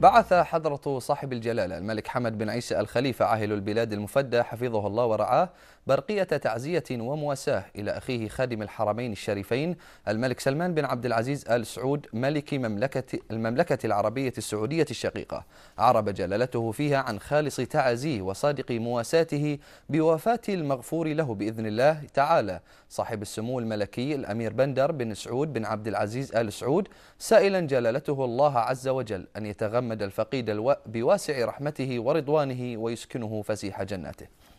بعث حضرة صاحب الجلالة الملك حمد بن عيسى الخليفة عاهل البلاد المفدى حفظه الله ورعاه برقية تعزية ومواساة إلى أخيه خادم الحرمين الشريفين الملك سلمان بن عبد العزيز آل سعود ملك مملكة المملكة العربية السعودية الشقيقة عرب جلالته فيها عن خالص تعزيه وصادق مواساته بوفاة المغفور له بإذن الله تعالى صاحب السمو الملكي الأمير بندر بن سعود بن عبد العزيز آل سعود سائلا جلالته الله عز وجل أن يتغمد محمد الفقيد بواسع رحمته ورضوانه ويسكنه فسيح جناته